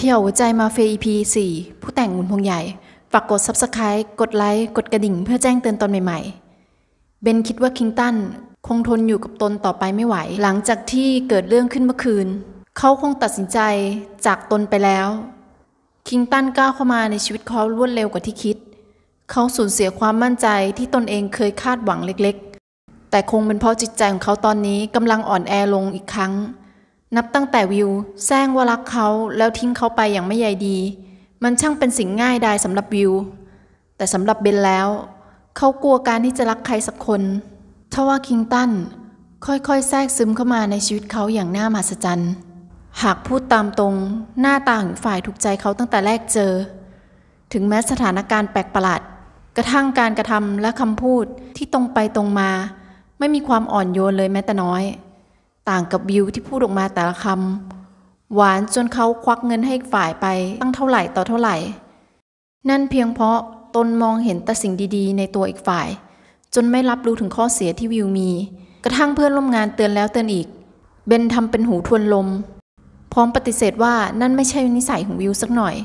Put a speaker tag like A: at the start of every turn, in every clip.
A: ขย่าหัวใจมาเฟย์ EP 4ผู้แต่งหุ่นพงใหญ่ ฝากกด Subscribe กดไลค์กดกระดิ่งเพื่อแจ้งเตือนตอนใหม่ๆเบนคิดว่าคิงตันคงทนอยู่กับตนต่อไปไม่ไหวหลังจากที่เกิดเรื่องขึ้นเมื่อคืน เขาคงตัดสินใจจากตนไปแล้วคิงตันก้าวเข้ามาในชีวิตเขารวดเร็วกว่าที่คิด เขาสูญเสียความมั่นใจที่ตนเองเคยคาดหวังเล็กๆ แต่คงเป็นเพราะจิตใจของเขาตอนนี้กำลังอ่อนแอลงอีกครั้งนับตั้งแต่วิวแซงว่ารักเขาแล้วทิ้งเขาไปอย่างไม่ใยดี มันช่างเป็นสิ่งง่ายดายสำหรับวิว แต่สำหรับเบนแล้ว เขากลัวการที่จะรักใครสักคนทว่าคิงตันค่อยๆ แทรกซึมเข้ามาในชีวิตเขาอย่างน่ามหัศจรรย์ หากพูดตามตรงหน้าตาของฝ่ายถูกใจเขาตั้งแต่แรกเจอ ถึงแม้สถานการณ์แปลกประหลาดกระทั่งการกระทำและคำพูดที่ตรงไปตรงมา ไม่มีความอ่อนโยนเลยแม้แต่น้อยต่างกับบิวที่พูดออกมาแต่ละคำหวานจนเขาควักเงินให้ฝ่ายไปตั้งเท่าไหร่ต่อเท่าไหร่ นั่นเพียงเพราะตนมองเห็นแต่สิ่งดีๆในตัวอีกฝ่าย จนไม่รับรู้ถึงข้อเสียที่วิวมี กระทั่งเพื่อนร่วมงานเตือนแล้วเตือนอีก เบนทำเป็นหูทวนลม พร้อมปฏิเสธว่านั่นไม่ใช่นิสัยของวิวสักหน่อย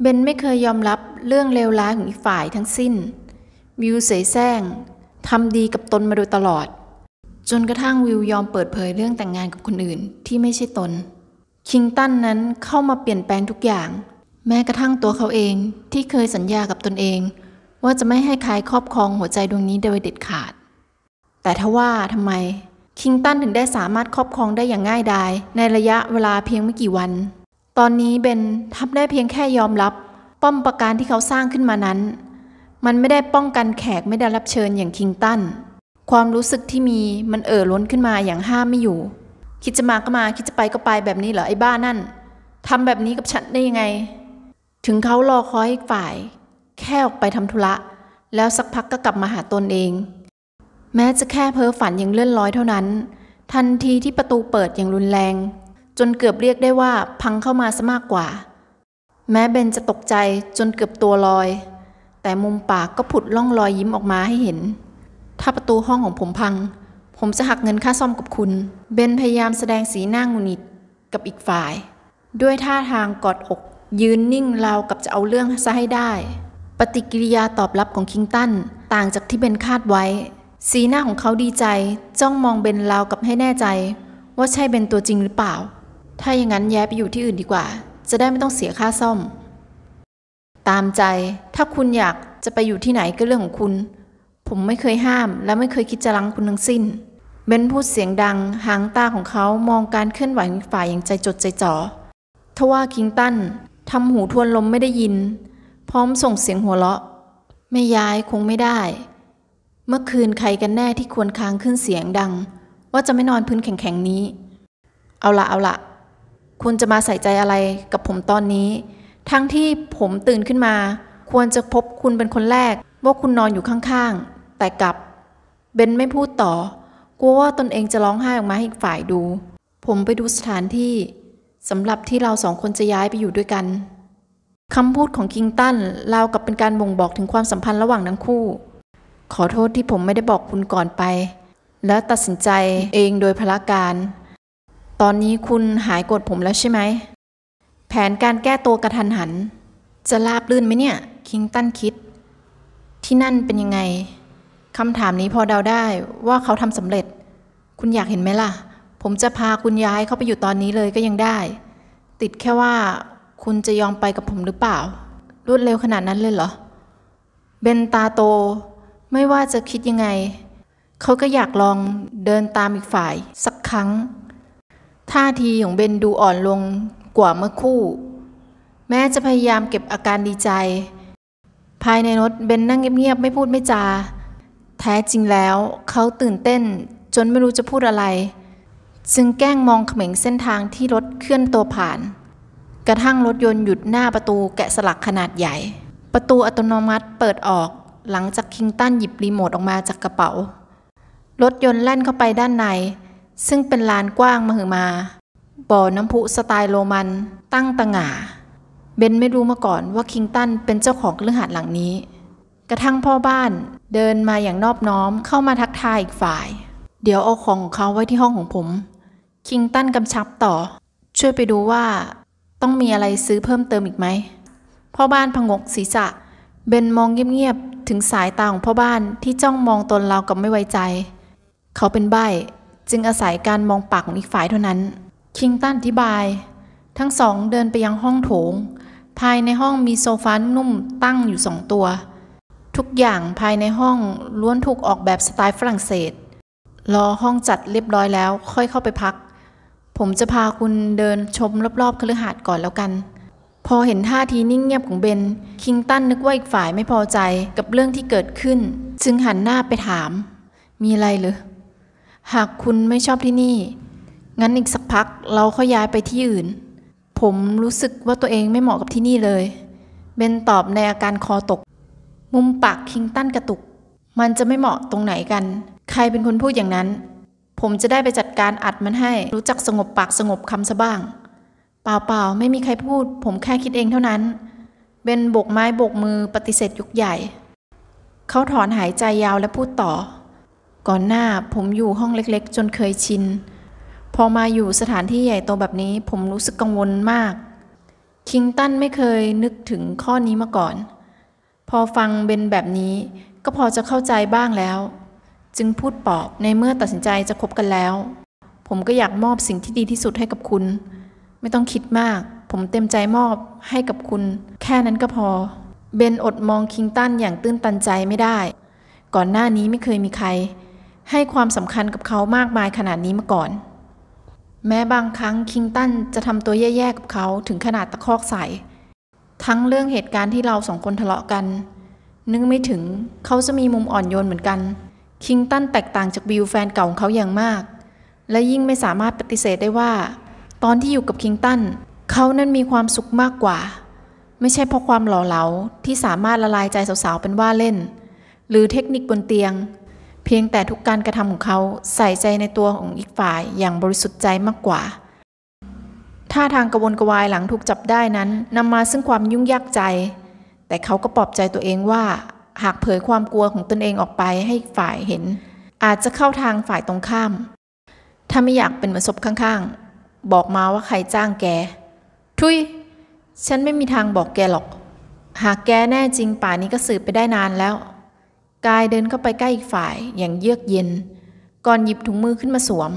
A: เบนไม่เคยยอมรับเรื่องเลวร้ายของอีกฝ่ายทั้งสิ้นวิวเสยแสร้งทำดีกับตนมาโดยตลอดจนกระทั่งวิวยอมเปิดเผยเรื่องแต่งงานกับคนอื่นที่ไม่ใช่ตน คิงตันนั้นเข้ามาเปลี่ยนแปลงทุกอย่าง แม้กระทั่งตัวเขาเองที่เคยสัญญากับตนเอง ว่าจะไม่ให้ใครครอบครองหัวใจดวงนี้โดยเด็ดขาด แต่ทว่าทำไมคิงตันถึงได้สามารถครอบครองได้อย่างง่ายดายในระยะเวลาเพียงไม่กี่วัน ตอนนี้เบนทับได้เพียงแค่ยอมรับป้อมประการที่เขาสร้างขึ้นมานั้น มันไม่ได้ป้องกันแขกไม่ได้รับเชิญอย่างคิงตันความรู้สึกที่มีมันเอ่อล้นขึ้นมาอย่างห้ามไม่อยู่ คิดจะมาก็มาคิดจะไปก็ไปแบบนี้เหรอ ไอ้บ้านั่น ทำแบบนี้กับฉันได้ยังไง ถึงเขารอคอยอีกฝ่ายแค่ออกไปทำธุระแล้วสักพักก็กลับมาหาตนเอง แม้จะแค่เพ้อฝันอย่างเลื่อนลอยเท่านั้น ทันทีที่ประตูเปิดอย่างรุนแรง จนเกือบเรียกได้ว่า พังเข้ามาซะมากกว่า แม้เบนจะตกใจจนเกือบตัวลอย แต่มุมปากก็ผุดล่องรอยยิ้มออกมาให้เห็นถ้าประตูห้องของผมพัง ผมจะหักเงินค่าซ่อมกับคุณ เบนพยายามแสดงสีหน้างุนิดกับอีกฝ่าย ด้วยท่าทางกอดอก ยืนนิ่งราวกับจะเอาเรื่องซะให้ได้ ปฏิกิริยาตอบรับของคิงตันต่างจากที่เบนคาดไว้ สีหน้าของเขาดีใจ จ้องมองเบนราวกับให้แน่ใจ ว่าใช่เบนตัวจริงหรือเปล่า ถ้าอย่างนั้นแย้ไปอยู่ที่อื่นดีกว่า จะได้ไม่ต้องเสียค่าซ่อม ตามใจ ถ้าคุณอยากจะไปอยู่ที่ไหนก็เรื่องของคุณผมไม่เคยห้ามและไม่เคยคิดจะรังคุณทั้งสิ้น เบนพูดเสียงดัง หางตาของเขามองการเคลื่อนไหวฝ่ายอย่างใจจดใจจ่อทว่าคิงตันทำหูทวนลมไม่ได้ยิน พร้อมส่งเสียงหัวเราะ ไม่ย้ายคงไม่ได้ เมื่อคืนใครกันแน่ที่ควรค้างขึ้นเสียงดัง ว่าจะไม่นอนพื้นแข็งๆนี้ เอาละเอาละคุณจะมาใส่ใจอะไรกับผมตอนนี้ ทั้งที่ผมตื่นขึ้นมา ควรจะพบคุณเป็นคนแรก ว่าคุณนอนอยู่ข้างๆแต่กลับ เบนไม่พูดต่อกลัวว่าตนเองจะร้องไห้ออกมาให้ฝ่ายดู ผมไปดูสถานที่สำหรับที่เราสองคนจะย้ายไปอยู่ด้วยกันคำพูดของคิงตันเรากับเป็นการบ่งบอกถึงความสัมพันธ์ระหว่างทั้งคู่ ขอโทษที่ผมไม่ได้บอกคุณก่อนไป และตัดสินใจเองโดยพละการ ตอนนี้คุณหายโกรธผมแล้วใช่ไหมแผนการแก้ตัวกระทันหัน จะราบลื่นไหมเนี่ย คิงตันคิด ที่นั่นเป็นยังไงคำถามนี้พอเดาได้ว่าเขาทำสำเร็จ คุณอยากเห็นไหมล่ะ ผมจะพาคุณย้ายเข้าไปอยู่ตอนนี้เลยก็ยังได้ ติดแค่ว่าคุณจะยอมไปกับผมหรือเปล่า รวดเร็วขนาดนั้นเลยเหรอ เบนตาโต ไม่ว่าจะคิดยังไง เขาก็อยากลองเดินตามอีกฝ่ายสักครั้ง ท่าทีของเบนดูอ่อนลงกว่าเมื่อคู่ แม้จะพยายามเก็บอาการดีใจ ภายในรถเบนนั่งเงียบๆไม่พูดไม่จาแท้จริงแล้วเขาตื่นเต้นจนไม่รู้จะพูดอะไร จึงแกล้งมองเขม่งเส้นทางที่รถเคลื่อนตัวผ่าน กระทั่งรถยนต์หยุดหน้าประตูแกะสลักขนาดใหญ่ ประตูอัตโนมัติเปิดออกหลังจากคิงตันหยิบรีโมทออกมาจากกระเป๋า รถยนต์แล่นเข้าไปด้านใน ซึ่งเป็นลานกว้างมหึมา บ่อน้ำพุสไตล์โรมันตั้งตะหง่าเบนไม่รู้มาก่อนว่าคิงตันเป็นเจ้าของเรือหาดหลังนี้ กระทั่งพ่อบ้านเดินมาอย่างนอบน้อมเข้ามาทักทายอีกฝ่าย เดี๋ยวเอาของของเขาไว้ที่ห้องของผม คิงตันกำชับต่อ ช่วยไปดูว่า ต้องมีอะไรซื้อเพิ่มเติมอีกไหมพ่อบ้านพงกศีรษะเบนมองเงียบๆถึงสายตาของพ่อบ้านที่จ้องมองตนเรากับไม่ไว้ใจ เขาเป็นใบ้ จึงอาศัยการมองปากของอีกฝ่ายเท่านั้น คิงตันอธิบาย ทั้งสองเดินไปยังห้องโถง ภายในห้องมีโซฟานุ่มตั้งอยู่สองตัวทุกอย่างภายในห้องล้วนถูกออกแบบสไตล์ฝรั่งเศส รอห้องจัดเรียบร้อยแล้วค่อยเข้าไปพัก ผมจะพาคุณเดินชมรอบๆคฤหาสน์ก่อนแล้วกัน พอเห็นท่าทีนิ่งเงียบของเบน คิงตันนึกว่าอีกฝ่ายไม่พอใจกับเรื่องที่เกิดขึ้น จึงหันหน้าไปถาม มีอะไรหรือ หากคุณไม่ชอบที่นี่ งั้นอีกสักพักเราค่อยย้ายไปที่อื่น ผมรู้สึกว่าตัวเองไม่เหมาะกับที่นี่เลย เบนตอบในอาการคอตกมุมปากคิงตันกระตุก มันจะไม่เหมาะตรงไหนกัน ใครเป็นคนพูดอย่างนั้น ผมจะได้ไปจัดการอัดมันให้ รู้จักสงบปากสงบคำซะบ้าง เปล่าๆไม่มีใครพูด ผมแค่คิดเองเท่านั้นเบนโบกไม้โบกมือปฏิเสธยุกใหญ่ เขาถอนหายใจยาวและพูดต่อ ก่อนหน้าผมอยู่ห้องเล็กๆ จนเคยชิน พอมาอยู่สถานที่ใหญ่โตแบบนี้ ผมรู้สึกกังวลมาก คิงตันไม่เคยนึกถึงข้อนี้มาก่อนพอฟังเบนแบบนี้ก็พอจะเข้าใจบ้างแล้ว จึงพูดปอบในเมื่อตัดสินใจจะคบกันแล้ว ผมก็อยากมอบสิ่งที่ดีที่สุดให้กับคุณ ไม่ต้องคิดมาก ผมเต็มใจมอบให้กับคุณ แค่นั้นก็พอ เบนอดมองคิงตันอย่างตื้นตันใจไม่ได้ ก่อนหน้านี้ไม่เคยมีใคร ให้ความสำคัญกับเขามากมายขนาดนี้มาก่อน แม้บางครั้งคิงตันจะทำตัวแย่ๆกับเขาถึงขนาดตะคอกใส่ทั้งเรื่องเหตุการณ์ที่เราสองคนทะเลาะกัน นึกไม่ถึงเขาจะมีมุมอ่อนโยนเหมือนกัน คิงตันแตกต่างจากบิวแฟนเก่าของเขาอย่างมาก และยิ่งไม่สามารถปฏิเสธได้ว่า ตอนที่อยู่กับคิงตัน เขานั้นมีความสุขมากกว่า ไม่ใช่เพราะความหล่อเหลาที่สามารถละลายใจสาวๆ เป็นว่าเล่น หรือเทคนิคบนเตียง เพียงแต่ทุกการกระทำของเขาใส่ใจในตัวของอีกฝ่ายอย่างบริสุทธิ์ใจมากกว่า่าทางกระวนกระวายหลังถูกจับได้นั้นนำมาซึ่งความยุ่งยากใจ แต่เขาก็ปลอบใจตัวเองว่าหากเผยความกลัวของตนเองออกไปให้ฝ่ายเห็น อาจจะเข้าทางฝ่ายตรงข้าม ถ้าไม่อยากเป็นมาศพข้างๆบอกมาว่าใครจ้างแกทุย ฉันไม่มีทางบอกแกหรอก หากแกแน่จริงป่านี้ก็สืบไปได้นานแล้วกายเดินเข้าไปใกล้อีกฝ่ายอย่างเยือกเย็น ก่อนหยิบถุงมือขึ้นมาสวม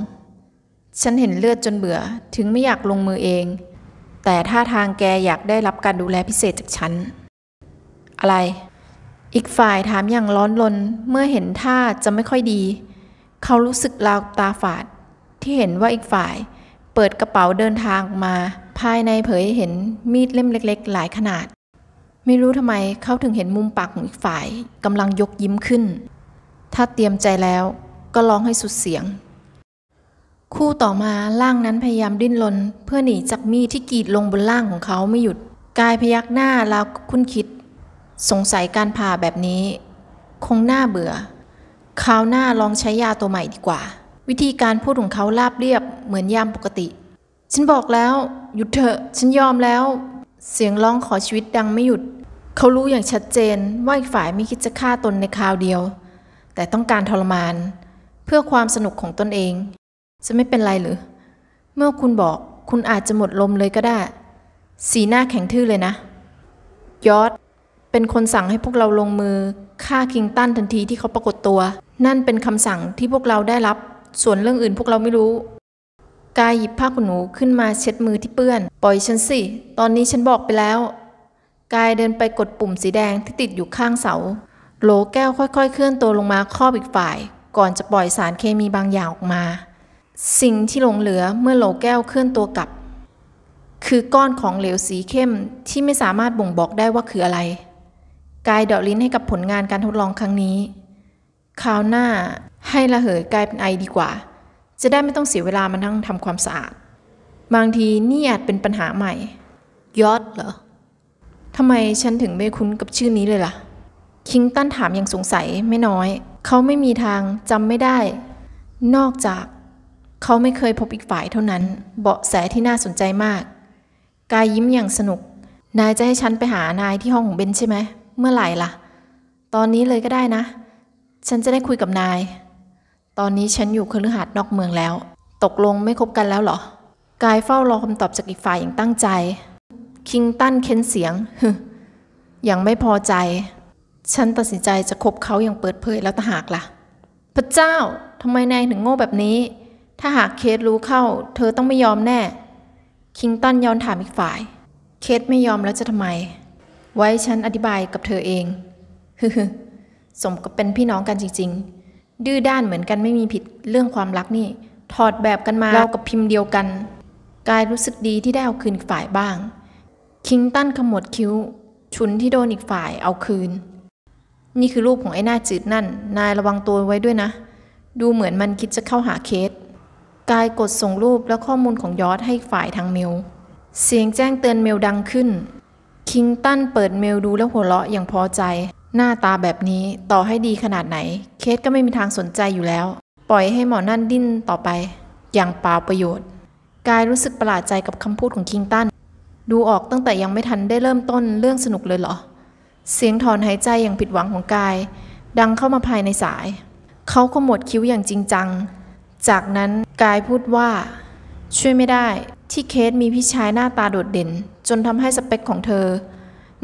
A: ฉันเห็นเลือดจนเบื่อถึงไม่อยากลงมือเอง แต่ท่าทางแกอยากได้รับการดูแลพิเศษจากฉัน อะไร อีกฝ่ายถามอย่างร้อนรนเมื่อเห็นท่าจะไม่ค่อยดี เขารู้สึกราวตาฝาด ที่เห็นว่าอีกฝ่ายเปิดกระเป๋าเดินทางมาภายในเผย เห็นมีดเล่มเล็กๆ หลายขนาด ไม่รู้ทำไมเขาถึงเห็นมุมปากของอีกฝ่ายกำลังยกยิ้มขึ้น ถ้าเตรียมใจแล้วก็ร้องให้สุดเสียงคู่ต่อมาล่างนั้นพยายามดิ้นรนเพื่อหนีจากมีดที่กรีดลงบนล่างของเขาไม่หยุด กายพยักหน้าแล้วคุ้นคิด สงสัยการผ่าแบบนี้ คงน่าเบื่อคราวหน้าลองใช้ยาตัวใหม่ดีกว่า วิธีการพูดของเขาราบเรียบเหมือนยามปกติ ฉันบอกแล้ว หยุดเถอะฉันยอมแล้ว เสียงร้องขอชีวิตดังไม่หยุด เขารู้อย่างชัดเจนว่าอีกฝ่ายไม่คิดจะฆ่าตนในคราวเดียว แต่ต้องการทรมาน เพื่อความสนุกของตนเองจะไม่เป็นไรหรือ เมื่อคุณบอก คุณอาจจะหมดลมเลยก็ได้ สีหน้าแข็งทื่อเลยนะ ยอดเป็นคนสั่งให้พวกเราลงมือฆ่าคิงตันทันทีที่เขาปรากฏตัว นั่นเป็นคำสั่งที่พวกเราได้รับ ส่วนเรื่องอื่นพวกเราไม่รู้ กายหยิบผ้าขนหนูขึ้นมาเช็ดมือที่เปื้อน ปล่อยฉันสิ ตอนนี้ฉันบอกไปแล้ว กายเดินไปกดปุ่มสีแดงที่ติดอยู่ข้างเสาโหลแก้วค่อยๆ เคลื่อนตัวลงมาครอบอีกฝ่าย ก่อนจะปล่อยสารเคมีบางอย่างออกมาสิ่งที่หลงเหลือเมื่อโหลแก้วเคลื่อนตัวกลับ คือก้อนของเหลวสีเข้มที่ไม่สามารถบ่งบอกได้ว่าคืออะไรกายเดาะลิ้นให้กับผลงานการทดลองครั้งนี้คราวหน้าให้ระเหยกลายเป็นไอดีกว่า จะได้ไม่ต้องเสียเวลามานั่งทำความสะอาดบางทีนี่อาจเป็นปัญหาใหม่ ยอดเหรอทำไมฉันถึงไม่คุ้นกับชื่อนี้เลยล่ะคิงตันถามอย่างสงสัยไม่น้อย เขาไม่มีทางจำไม่ได้ นอกจากเขาไม่เคยพบอีกฝ่ายเท่านั้น เบาะแสที่น่าสนใจมาก กายยิ้มอย่างสนุก นายจะให้ฉันไปหานายที่ห้องของเบนใช่ไหม เมื่อไหร่ล่ะ ตอนนี้เลยก็ได้นะ ฉันจะได้คุยกับนาย ตอนนี้ฉันอยู่คฤหาสน์นอกเมืองแล้ว ตกลงไม่คบกันแล้วเหรอ กายเฝ้ารอคำตอบจากอีกฝ่ายอย่างตั้งใจ คิงตันเค้นเสียงฮึยังไม่พอใจ ฉันตัดสินใจจะคบเขาอย่างเปิดเผยแล้วตหากล่ะ พระเจ้าทำไมนายถึงโง่แบบนี้ถ้าหากเคทรู้เข้า เธอต้องไม่ยอมแน่ คิงตันย้อนถามอีกฝ่าย เคทไม่ยอมแล้วจะทำไม ไว้ฉันอธิบายกับเธอเองฮึสมกับเป็นพี่น้องกันจริงๆ ดื้อด้านเหมือนกันไม่มีผิดเรื่องความรักนี่ ถอดแบบกันมาเรากับพิมพ์เดียวกัน กายรู้สึกดีที่ได้เอาคืนฝ่ายบ้าง คิงตันขมวดคิ้ว ชุนที่โดนอีกฝ่าย เอาคืน นี่คือรูปของไอ้หน้าจืดนั่น นายระวังตัวไว้ด้วยนะ ดูเหมือนมันคิดจะเข้าหาเคสกายกดส่งรูปและข้อมูลของยอดให้ฝ่ายทางเมล เสียงแจ้งเตือนเมลดังขึ้น คิงตันเปิดเมลดูและหัวเราะอย่างพอใจ หน้าตาแบบนี้ต่อให้ดีขนาดไหน เคสก็ไม่มีทางสนใจอยู่แล้ว ปล่อยให้หมอนั่นดิ้นต่อไป อย่างเปล่าประโยชน์ กายรู้สึกประหลาดใจกับคำพูดของคิงตัน ดูออกตั้งแต่ยังไม่ทันได้เริ่มต้นเรื่องสนุกเลยเหรอ เสียงถอนหายใจอย่างผิดหวังของกาย ดังเข้ามาภายในสาย เขาขมวดคิ้วอย่างจริงจังจากนั้นกายพูดว่า ช่วยไม่ได้ที่เคสมีพี่ชายหน้าตาโดดเด่น จนทำให้สเปคของเธอ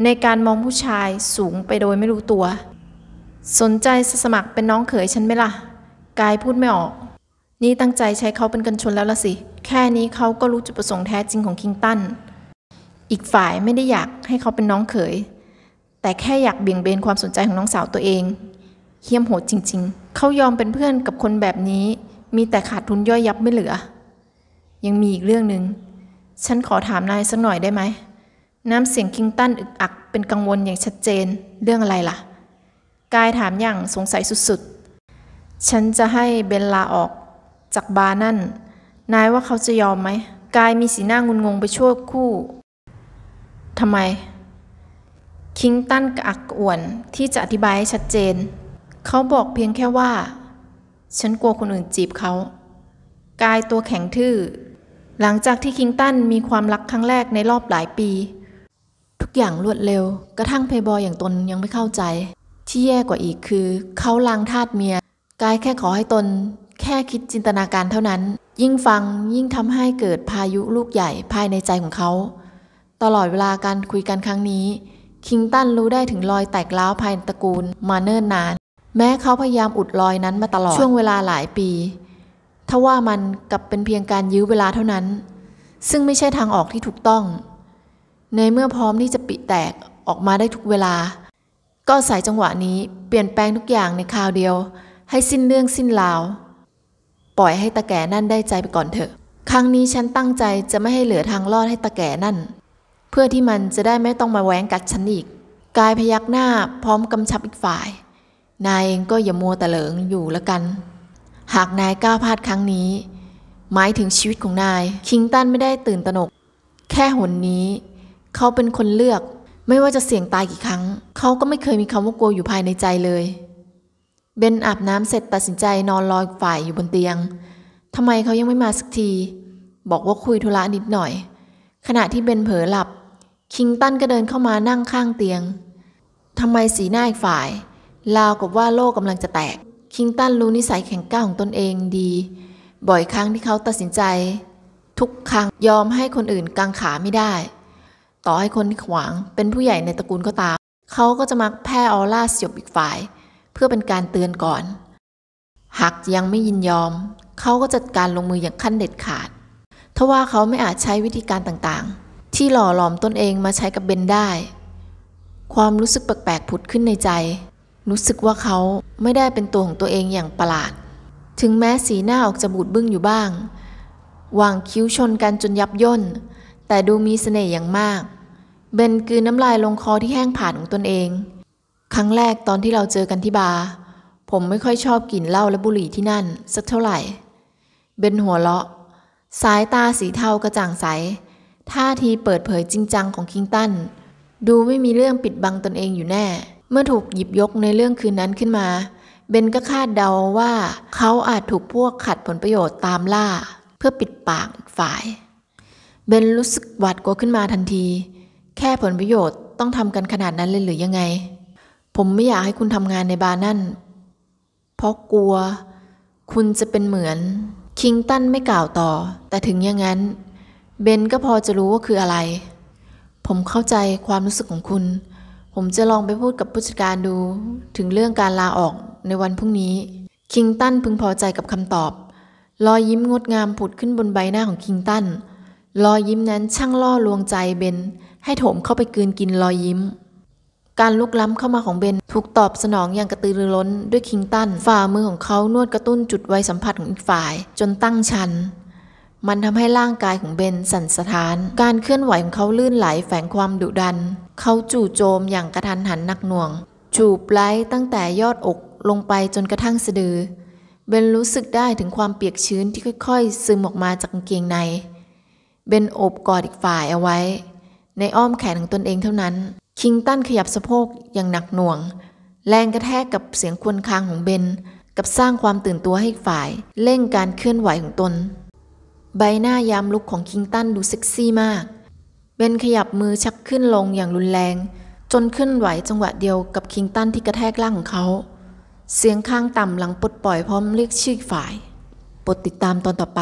A: ในการมองผู้ชายสูงไปโดยไม่รู้ตัว สนใจสมัครเป็นน้องเขยฉันไหมล่ะ กายพูดไม่ออก นี่ตั้งใจใช้เขาเป็นกันชนแล้วละสิแค่นี้เขาก็รู้จุดประสงค์แท้จริงของคิงตัน อีกฝ่ายไม่ได้อยากให้เขาเป็นน้องเขย แต่แค่อยากเบี่ยงเบนความสนใจของน้องสาวตัวเองเฮี้ยมโหดจริงๆเขายอมเป็นเพื่อนกับคนแบบนี้มีแต่ขาดทุนย่อยยับไม่เหลือ ยังมีอีกเรื่องหนึ่ง ฉันขอถามนายสักหน่อยได้ไหม น้ำเสียงคิงตันอึกอักเป็นกังวลอย่างชัดเจน เรื่องอะไรล่ะ กายถามอย่างสงสัยสุด ๆ ฉันจะให้เบลลาออก จากบาร์นั่น นายว่าเขาจะยอมไหมกายมีสีหน้า งุนงงไปชั่วคู่ ทำไม คิงตันกระอักอ่วนที่จะอธิบายให้ชัดเจน เขาบอกเพียงแค่ว่าฉันกลัวคนอื่นจีบเขากายตัวแข็งทื่อ หลังจากที่คิงตันมีความรักครั้งแรกในรอบหลายปี ทุกอย่างรวดเร็ว กระทั่งเพย์บอยอย่างตนยังไม่เข้าใจ ที่แย่กว่าอีกคือ เขาลางทาดเมีย กายแค่ขอให้ตนแค่คิดจินตนาการเท่านั้น ยิ่งฟังยิ่งทำให้เกิดพายุลูกใหญ่ภายในใจของเขา ตลอดเวลาการคุยกันครั้งนี้ คิงตันรู้ได้ถึงรอยแตกล้าภายในตระกูลมาเนิ่นนานแม้เขาพยายามอุดรอยนั้นมาตลอดช่วงเวลาหลายปี ทว่ามันกับเป็นเพียงการยื้อเวลาเท่านั้น ซึ่งไม่ใช่ทางออกที่ถูกต้อง ในเมื่อพร้อมที่จะปิแตกออกมาได้ทุกเวลา ก็สายจังหวะนี้เปลี่ยนแปลงทุกอย่างในคราวเดียว ให้สิ้นเรื่องสิ้นราว ปล่อยให้ตะแก่นั่นได้ใจไปก่อนเถอะ ครั้งนี้ฉันตั้งใจจะไม่ให้เหลือทางรอดให้ตะแก่นั่น เพื่อที่มันจะได้ไม่ต้องมาแหวงกัดฉันอีก กายพยักหน้าพร้อมกำชับอีกฝ่ายนายเองก็อย่ามัวแต่เหลิงอยู่ละกัน หากนายก้าวพลาดครั้งนี้ หมายถึงชีวิตของนาย คิงตันไม่ได้ตื่นตระหนกแค่หนนี้ เขาเป็นคนเลือกไม่ว่าจะเสี่ยงตายกี่ครั้ง เขาก็ไม่เคยมีคำว่ากลัวอยู่ภายในใจเลย เบนอาบน้ำเสร็จตัดสินใจนอนลอยฝ่ายอยู่บนเตียงทำไมเขายังไม่มาสักที บอกว่าคุยธุระนิดหน่อย ขณะที่เบนเผลอหลับ คิงตันก็เดินเข้ามานั่งข้างเตียงทำไมสีหน้าอีกฝ่ายลาวกับว่าโลกกำลังจะแตก คิงตันรู้นิสัยแข็งก้าวของตนเองดี บ่อยครั้งที่เขาตัดสินใจ ทุกครั้งยอมให้คนอื่นกางขาไม่ได้ ต่อให้คนที่ขวางเป็นผู้ใหญ่ในตระกูลก็ตาม เขาก็จะมักแพ้ออร่าสยบอีกฝ่าย เพื่อเป็นการเตือนก่อน หากยังไม่ยินยอม เขาก็จัดการลงมืออย่างขั้นเด็ดขาด ทว่าเขาไม่อาจใช้วิธีการต่างๆ ที่หล่อหลอมตนเองมาใช้กับเบนได้ ความรู้สึกแปลกๆผุดขึ้นในใจรู้สึกว่าเขาไม่ได้เป็นตัวของตัวเองอย่างประหลาด ถึงแม้สีหน้าออกจะบูดบึ้งอยู่บ้าง วางคิ้วชนกันจนยับย่น แต่ดูมีเสน่ห์อย่างมากเบนกืนน้ำลายลงคอที่แห้งผาดของตนเอง ครั้งแรกตอนที่เราเจอกันที่บาร์ ผมไม่ค่อยชอบกลิ่นเหล้าและบุหรี่ที่นั่นสักเท่าไหร่ เบนหัวเราะ สายตาสีเทากระจ่างใส ท่าทีเปิดเผยจริงจังของคิงตัน ดูไม่มีเรื่องปิดบังตนเองอยู่แน่เมื่อถูกหยิบยกในเรื่องคืนนั้นขึ้นมา เบนก็คาดเดาว่าเขาอาจถูกพวกขัดผลประโยชน์ตามล่า เพื่อปิดปากอีกฝ่าย เบนรู้สึกหวาดกลัวขึ้นมาทันที แค่ผลประโยชน์ต้องทำกันขนาดนั้นเลยหรือยังไง ผมไม่อยากให้คุณทำงานในบาร์นั่น เพราะกลัว คุณจะเป็นเหมือน คิงตันไม่กล่าวต่อ แต่ถึงอย่างนั้น เบนก็พอจะรู้ว่าคืออะไร ผมเข้าใจความรู้สึกของคุณผมจะลองไปพูดกับผู้จัดการดู ถึงเรื่องการลาออก ในวันพรุ่งนี้ คิงตันพึงพอใจกับคำตอบ รอยยิ้มงดงามผุดขึ้นบนใบหน้าของคิงตัน รอยยิ้มนั้นช่างล่อลวงใจเบนให้โถมเข้าไปกืนกินรอยยิ้ม การลุกล้ำเข้ามาของเบนถูกตอบสนองอย่างกระตือรือร้นด้วยคิงตันฝ่ามือของเขานวดกระตุ้นจุดไวสัมผัสของอีกฝ่ายจนตั้งชัน มันทำให้ร่างกายของเบนสั่นสะท้านการเคลื่อนไหวของเขาลื่นไหลแฝงความดุดันเขาจู่โจมอย่างกระทันหันหนักหน่วง จูบไล้ตั้งแต่ยอดอกลงไปจนกระทั่งสะดือ เบนรู้สึกได้ถึงความเปียกชื้นที่ค่อย ๆ ซึมออกมาจากกางเกงใน เบนโอบกอดอีกฝ่ายเอาไว้ ในอ้อมแขนของตนเองเท่านั้น คิงตันขยับสะโพกอย่างหนักหน่วง แรงกระแทกกับเสียงควนคางของเบนกับสร้างความตื่นตัวให้ฝ่ายเร่งการเคลื่อนไหวของตน ใบหน้ายามลุกของคิงตันดูเซ็กซี่มากเบนขยับมือชักขึ้นลงอย่างรุนแรง จนขึ้นไหวจังหวะเดียวกับคิงตันที่กระแทกล่างของเขา เสียงข้างต่ำหลังปลดปล่อยพร้อมเรียกชื่อฝ่ายปลดติดตามตอนต่อไป